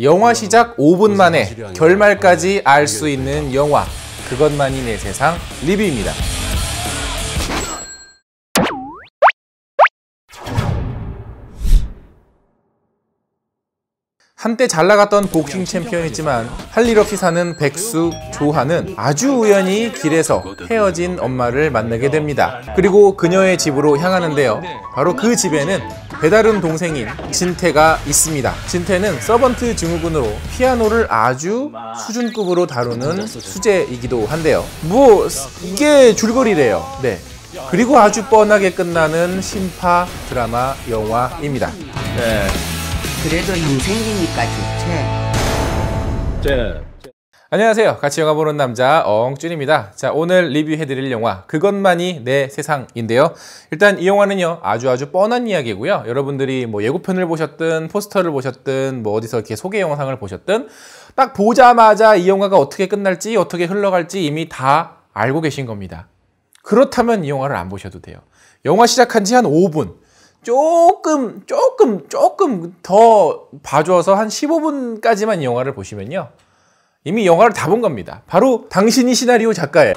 영화 시작 5분 만에 결말까지 네. 알수 있는 영화 그것만이 내 세상 리뷰입니다. 한때 잘 나갔던 복싱 챔피언이지만 할일 없이 사는 백수 조하는 아주 우연히 길에서 헤어진 엄마를 만나게 됩니다. 그리고 그녀의 집으로 향하는데요. 바로 그 집에는 배달은 동생인 진태가 있습니다. 진태는 서번트 증후군으로 피아노를 아주 수준급으로 다루는 수제이기도 한데요. 뭐 이게 줄거리래요. 네. 그리고 아주 뻔하게 끝나는 심파 드라마 영화입니다. 네. 그래도 인생이니까 좋지. 네. 안녕하세요. 같이 영화 보는 남자 엉준입니다. 자, 오늘 리뷰해드릴 영화 그것만이 내 세상인데요. 일단 이 영화는요 아주 아주 뻔한 이야기고요. 여러분들이 뭐 예고편을 보셨든 포스터를 보셨든 뭐 어디서 이렇게 소개 영상을 보셨든 딱 보자마자 이 영화가 어떻게 끝날지 어떻게 흘러갈지 이미 다 알고 계신 겁니다. 그렇다면 이 영화를 안 보셔도 돼요. 영화 시작한 지 한 5분. 조금, 조금, 조금 더 봐줘서 한 15분까지만 이 영화를 보시면요. 이미 영화를 다 본 겁니다. 바로 당신이 시나리오 작가예요.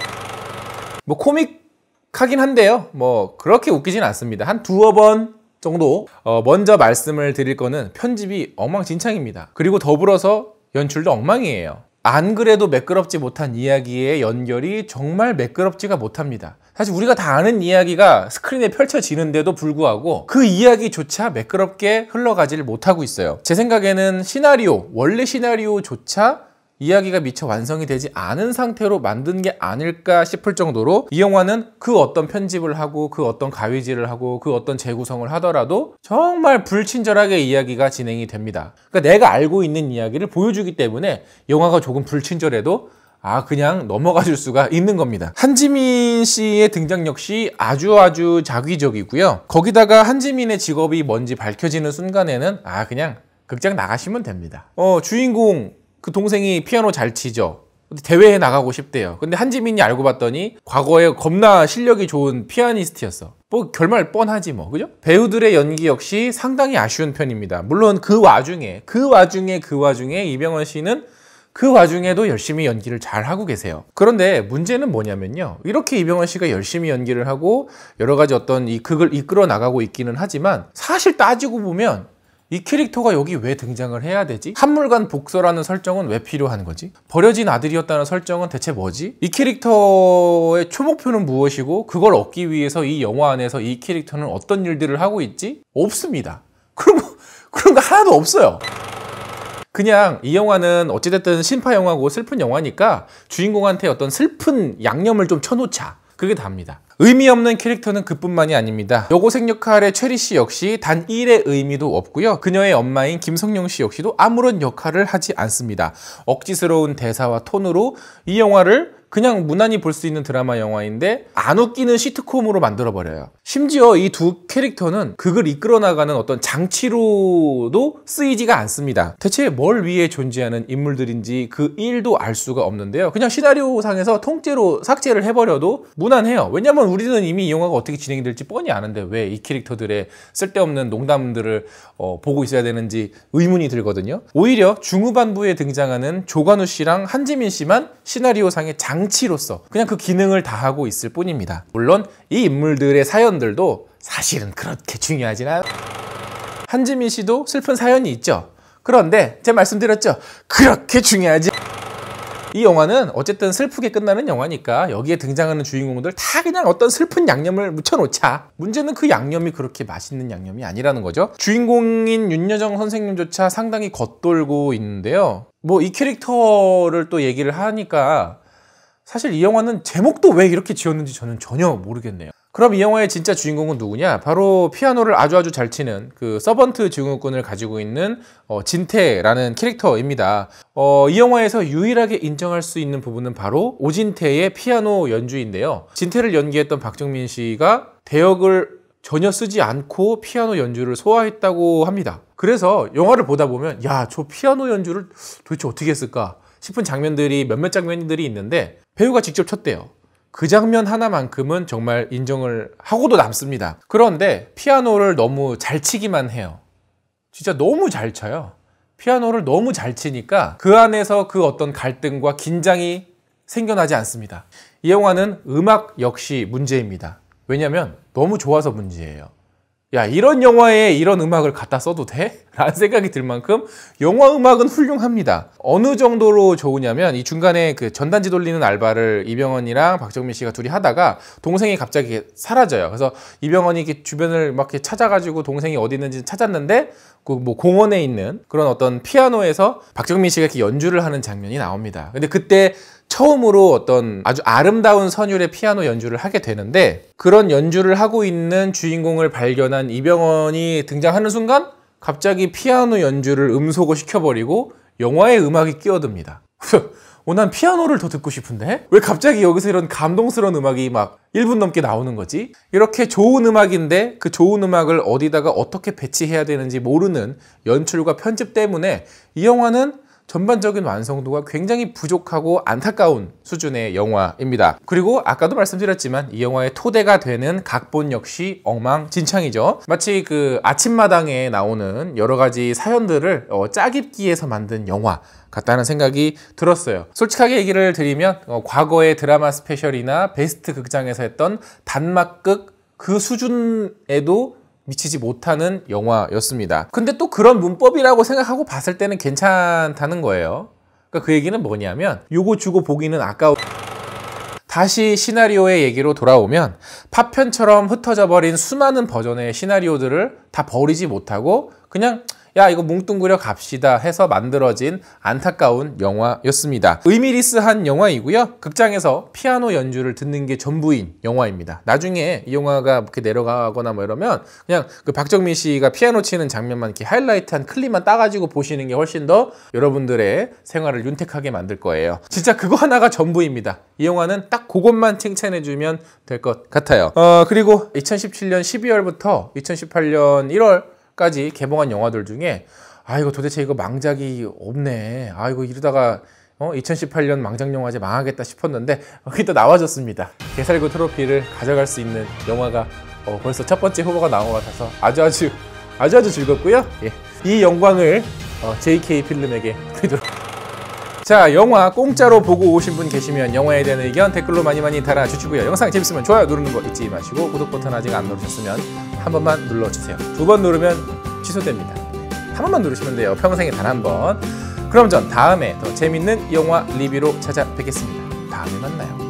뭐 코믹 하긴 한데요. 뭐 그렇게 웃기진 않습니다. 한 두어 번 정도 어 먼저 말씀을 드릴 거는 편집이 엉망진창입니다. 그리고 더불어서 연출도 엉망이에요. 안 그래도 매끄럽지 못한 이야기의 연결이 정말 매끄럽지가 못합니다. 사실 우리가 다 아는 이야기가 스크린에 펼쳐지는데도 불구하고 그 이야기조차 매끄럽게 흘러가지를 못하고 있어요. 제 생각에는 시나리오, 원래 시나리오조차 이야기가 미처 완성이 되지 않은 상태로 만든 게 아닐까 싶을 정도로 이 영화는 그 어떤 편집을 하고 그 어떤 가위질을 하고 그 어떤 재구성을 하더라도 정말 불친절하게 이야기가 진행이 됩니다. 그러니까 내가 알고 있는 이야기를 보여주기 때문에 영화가 조금 불친절해도 아 그냥 넘어가 줄 수가 있는 겁니다. 한지민 씨의 등장 역시 아주 아주 자기적이고요. 거기다가 한지민의 직업이 뭔지 밝혀지는 순간에는 아 그냥 극장 나가시면 됩니다. 어 주인공 그 동생이 피아노 잘 치죠. 대회에 나가고 싶대요. 근데 한지민이 알고 봤더니 과거에 겁나 실력이 좋은 피아니스트였어. 뭐 결말 뻔하지 뭐 그죠? 배우들의 연기 역시 상당히 아쉬운 편입니다. 물론 그 와중에 그 와중에 그 와중에 이병헌 씨는 그 와중에도 열심히 연기를 잘 하고 계세요. 그런데 문제는 뭐냐면요. 이렇게 이병헌 씨가 열심히 연기를 하고 여러 가지 어떤 이 극을 이끌어 나가고 있기는 하지만 사실 따지고 보면 이 캐릭터가 여기 왜 등장을 해야 되지? 한물간 복서라는 설정은 왜 필요한 거지? 버려진 아들이었다는 설정은 대체 뭐지? 이 캐릭터의 초목표는 무엇이고 그걸 얻기 위해서 이 영화 안에서 이 캐릭터는 어떤 일들을 하고 있지? 없습니다. 그럼 그런 거 하나도 없어요. 그냥 이 영화는 어찌됐든 심파 영화고 슬픈 영화니까 주인공한테 어떤 슬픈 양념을 좀 쳐놓자. 그게 답니다. 의미 없는 캐릭터는 그뿐만이 아닙니다. 여고생 역할의 최리 씨 역시 단 1의 의미도 없고요. 그녀의 엄마인 김성룡씨 역시도 아무런 역할을 하지 않습니다. 억지스러운 대사와 톤으로 이 영화를 그냥 무난히 볼 수 있는 드라마 영화인데 안 웃기는 시트콤으로 만들어 버려요. 심지어 이 두 캐릭터는 극을 이끌어 나가는 어떤 장치로도 쓰이지가 않습니다. 대체 뭘 위해 존재하는 인물들인지 그일도알 수가 없는데요. 그냥 시나리오 상에서 통째로 삭제를 해버려도 무난해요. 왜냐면 우리는 이미 이 영화가 어떻게 진행이 될지 뻔히 아는데 왜 이 캐릭터들의 쓸데없는 농담들을 어, 보고 있어야 되는지 의문이 들거든요. 오히려 중후반부에 등장하는 조관우 씨랑 한지민 씨만 시나리오 상의 장 장치로서 그냥 그 기능을 다하고 있을 뿐입니다. 물론 이 인물들의 사연들도 사실은 그렇게 중요하진 않아요. 한지민 씨도 슬픈 사연이 있죠. 그런데 제가 말씀드렸죠. 그렇게 중요하지 이 영화는 어쨌든 슬프게 끝나는 영화니까 여기에 등장하는 주인공들 다 그냥 어떤 슬픈 양념을 묻혀놓자 문제는 그 양념이 그렇게 맛있는 양념이 아니라는 거죠 주인공인 윤여정 선생님조차 상당히 겉돌고 있는데요 뭐 이 캐릭터를 또 얘기를 하니까 사실 이 영화는 제목도 왜 이렇게 지었는지 저는 전혀 모르겠네요. 그럼 이 영화의 진짜 주인공은 누구냐? 바로 피아노를 아주 아주 잘 치는 그 서번트 증후군을 가지고 있는 어, 진태라는 캐릭터입니다. 어, 이 영화에서 유일하게 인정할 수 있는 부분은 바로 오진태의 피아노 연주인데요. 진태를 연기했던 박정민 씨가 대역을 전혀 쓰지 않고 피아노 연주를 소화했다고 합니다. 그래서 영화를 보다 보면 야, 저 피아노 연주를 도대체 어떻게 했을까? 싶은 장면들이 몇몇 장면들이 있는데 배우가 직접 쳤대요. 그 장면 하나만큼은 정말 인정을 하고도 남습니다. 그런데 피아노를 너무 잘 치기만 해요. 진짜 너무 잘 쳐요. 피아노를 너무 잘 치니까 그 안에서 그 어떤 갈등과 긴장이 생겨나지 않습니다. 이 영화는 음악 역시 문제입니다. 왜냐면 너무 좋아서 문제예요. 야 이런 영화에 이런 음악을 갖다 써도 돼? 라는 생각이 들 만큼 영화 음악은 훌륭합니다. 어느 정도로 좋으냐면 이 중간에 그 전단지 돌리는 알바를 이병헌이랑 박정민 씨가 둘이 하다가 동생이 갑자기 사라져요. 그래서 이병헌이 이렇게 주변을 막 이렇게 찾아가지고 동생이 어디 있는지 찾았는데 그 뭐 공원에 있는 그런 어떤 피아노에서 박정민 씨가 이렇게 연주를 하는 장면이 나옵니다. 근데 그때 처음으로 어떤 아주 아름다운 선율의 피아노 연주를 하게 되는데 그런 연주를 하고 있는 주인공을 발견한 이병헌이 등장하는 순간 갑자기 피아노 연주를 음소거 시켜버리고 영화의 음악이 끼어듭니다. 어, 난 피아노를 더 듣고 싶은데? 왜 갑자기 여기서 이런 감동스러운 음악이 막 1분 넘게 나오는 거지? 이렇게 좋은 음악인데 그 좋은 음악을 어디다가 어떻게 배치해야 되는지 모르는 연출과 편집 때문에 이 영화는 전반적인 완성도가 굉장히 부족하고 안타까운 수준의 영화입니다. 그리고 아까도 말씀드렸지만 이 영화의 토대가 되는 각본 역시 엉망진창이죠. 마치 그 아침마당에 나오는 여러 가지 사연들을 어, 짜깁기에서 만든 영화 같다는 생각이 들었어요. 솔직하게 얘기를 드리면 어, 과거의 드라마 스페셜이나 베스트 극장에서 했던 단막극 그 수준에도 미치지 못하는 영화였습니다. 근데 또 그런 문법이라고 생각하고 봤을 때는 괜찮다는 거예요. 그러니까 그 얘기는 뭐냐면 요거 주고 보기는 아까워 다시 시나리오의 얘기로 돌아오면 파편처럼 흩어져 버린 수많은 버전의 시나리오들을 다 버리지 못하고 그냥 야 이거 뭉뚱그려 갑시다 해서 만들어진 안타까운 영화였습니다. 의미리스한 영화이고요. 극장에서 피아노 연주를 듣는 게 전부인 영화입니다. 나중에 이 영화가 이렇게 내려가거나 뭐 이러면 그냥 그 박정민 씨가 피아노 치는 장면만 이렇게 하이라이트한 클립만 따가지고 보시는 게 훨씬 더 여러분들의 생활을 윤택하게 만들 거예요. 진짜 그거 하나가 전부입니다. 이 영화는 딱 그것만 칭찬해주면 될 것 같아요. 어, 그리고 2017년 12월부터 2018년 1월 까지 개봉한 영화들 중에 아 이거 도대체 이거 망작이 없네 아 이거 이러다가 어, 2018년 망작영화제 망하겠다 싶었는데 여기 어, 또 나와줬습니다 개살구 트로피를 가져갈 수 있는 영화가 어, 벌써 첫 번째 후보가 나온 것 같아서 아주 아주아주 아주 즐겁고요 예. 이 영광을 어, JK 필름에게 드리도록 자 영화 공짜로 보고 오신 분 계시면 영화에 대한 의견 댓글로 많이 많이 달아주시고요. 영상 재밌으면 좋아요 누르는 거 잊지 마시고 구독 버튼 아직 안 누르셨으면 한 번만 눌러주세요. 두 번 누르면 취소됩니다. 한 번만 누르시면 돼요. 평생에 단 한 번. 그럼 전 다음에 더 재밌는 영화 리뷰로 찾아뵙겠습니다. 다음에 만나요.